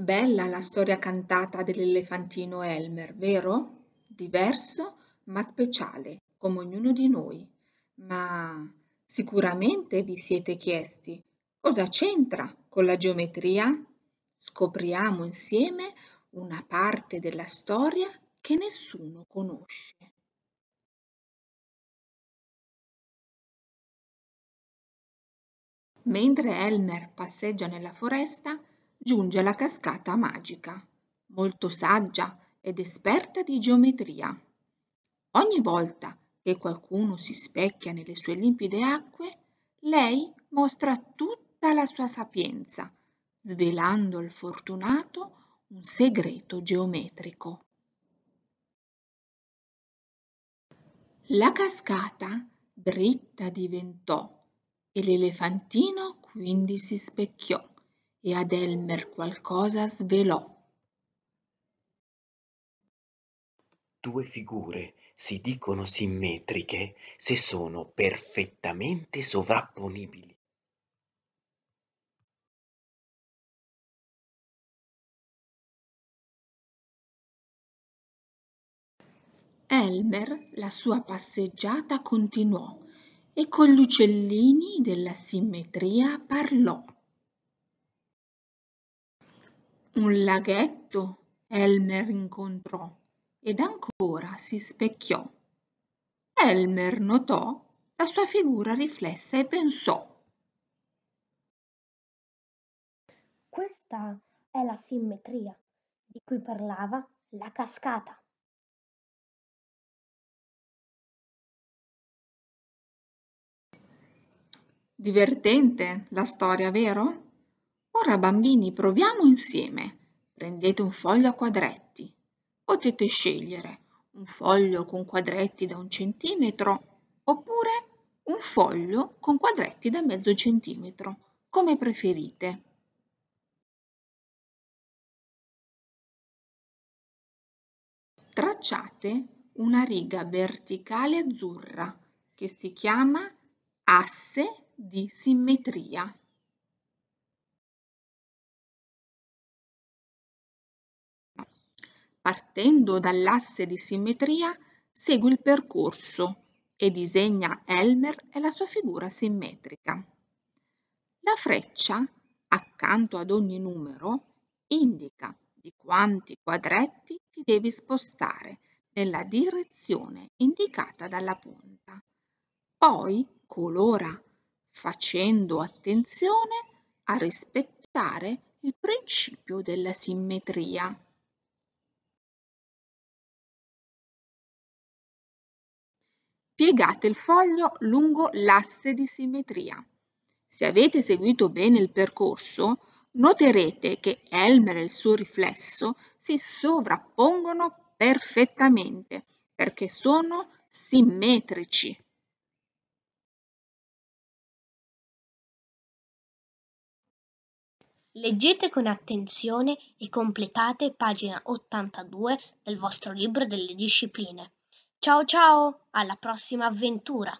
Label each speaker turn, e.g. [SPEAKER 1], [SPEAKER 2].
[SPEAKER 1] Bella la storia cantata dell'elefantino Elmer, vero? Diverso ma
[SPEAKER 2] speciale, come ognuno di noi. Ma sicuramente vi siete chiesti cosa c'entra con la geometria? Scopriamo
[SPEAKER 1] insieme una parte della storia che nessuno conosce. Mentre Elmer passeggia nella foresta, giunge la cascata
[SPEAKER 2] magica, molto saggia ed esperta di geometria. Ogni volta che qualcuno si specchia nelle sue limpide acque, lei mostra tutta la sua sapienza, svelando al fortunato un segreto geometrico. La cascata dritta diventò e l'elefantino quindi si specchiò e ad Elmer qualcosa svelò.
[SPEAKER 1] Due figure si dicono simmetriche se sono perfettamente sovrapponibili. Elmer la sua passeggiata continuò e con gli uccellini della
[SPEAKER 2] simmetria parlò un laghetto Elmer incontrò ed ancora si specchiò. Elmer notò la sua figura riflessa e pensò.
[SPEAKER 1] Questa è la simmetria di cui parlava la cascata. Divertente la storia, vero? Ora bambini proviamo insieme.
[SPEAKER 2] Prendete un foglio a quadretti. Potete scegliere un foglio con quadretti da un centimetro oppure un foglio con quadretti da mezzo
[SPEAKER 1] centimetro, come preferite. Tracciate una riga
[SPEAKER 2] verticale azzurra che si chiama asse di
[SPEAKER 1] simmetria. partendo dall'asse di simmetria, segue il
[SPEAKER 2] percorso e disegna Elmer e la sua figura simmetrica. La freccia, accanto ad ogni numero, indica di quanti quadretti ti devi spostare nella direzione indicata dalla punta. Poi colora facendo
[SPEAKER 1] attenzione a rispettare il principio della simmetria. Piegate il foglio lungo l'asse di simmetria.
[SPEAKER 2] Se avete seguito bene il percorso, noterete che Elmer e il suo riflesso si sovrappongono perfettamente perché sono
[SPEAKER 1] simmetrici. Leggete con attenzione e completate pagina 82 del vostro libro delle discipline. Ciao ciao, alla prossima avventura!